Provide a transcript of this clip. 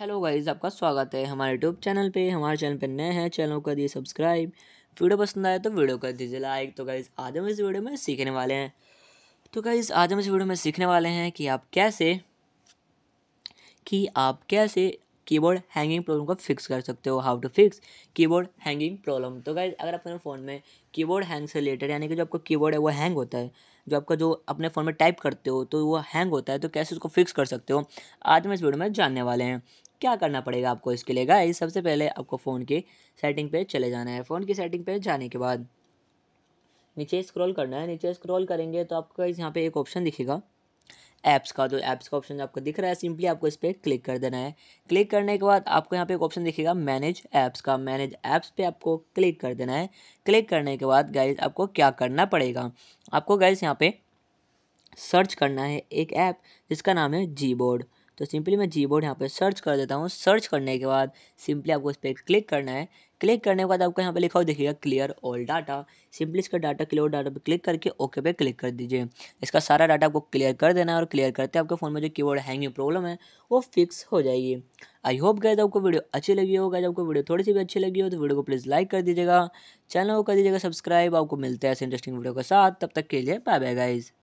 hello guys आपका स्वागत है हमारे यूट्यूब चैनल पे हमारे चैनल पे नए हैं चैनल कर दिए सब्सक्राइब वीडियो पसंद आए तो वीडियो कर दीजिए लाइक तो गाइज आज हम इस वीडियो में सीखने वाले हैं तो गाइज आज हम इस वीडियो में सीखने वाले हैं कि आप कैसे कि आप कैसे कीबोर्ड हैंगिंग प्रॉब्लम को फिक्स कर सकते हो how to fix keyboard hanging problem तो गाइज अगर अपने फ़ोन में कीबोर्ड हैंग से रिलेटेड यानी कि जो आपका कीबोर्ड है वो हैंग होता है जो आपका जो अपने फ़ोन में टाइप करते हो तो वो हैंग होता है तो कैसे उसको फिक्स कर सकते हो आज मैं इस वीडियो में जानने वाले हैं क्या करना पड़ेगा आपको इसके लिए गाइज सबसे पहले आपको फ़ोन की सेटिंग पे चले जाना है फ़ोन की सेटिंग पे जाने के बाद नीचे स्क्रॉल करना है नीचे स्क्रॉल करेंगे तो आपको यहाँ पे एक ऑप्शन दिखेगा ऐप्स का तो ऐप्स का ऑप्शन आपको दिख रहा है सिंपली आपको इस पर क्लिक कर देना है क्लिक करने के बाद आपको यहाँ पे एक ऑप्शन दिखेगा मैनेज ऐप्स का मैनेज ऐप्स पे आपको क्लिक कर देना है क्लिक करने के बाद गाइज आपको क्या करना पड़ेगा आपको गाइज यहाँ पे सर्च करना है एक ऐप जिसका नाम है जी बोर्ड तो सिंपली मैं जी बोर्ड यहाँ पर सर्च कर देता हूँ सर्च करने के बाद सिंपली आपको इस पर क्लिक करना है क्लिक करने के बाद आपको यहाँ पे लिखा हो देखिएगा क्लियर ऑल डाटा सिंपली इसका डाटा क्लियर डाटा पे क्लिक करके ओके पे क्लिक कर दीजिए इसका सारा डाटा आपको क्लियर कर देना है और क्लियर करते आपके फ़ोन में जो कीबोर्ड हैंगिंग प्रॉब्लम है वो फिक्स हो जाएगी आई होप गए आपको वीडियो अच्छी लगी होगा जब आपको वीडियो थोड़ी सी भी अच्छी लगी हो तो वीडियो को प्लीज़ लाइक कर दीजिएगा चैनल को कर दीजिएगा सब्सक्राइब आपको मिलते हैं ऐसे इंटरेस्टिंग वीडियो के साथ तब तक के लिए बाय बाय गाइज़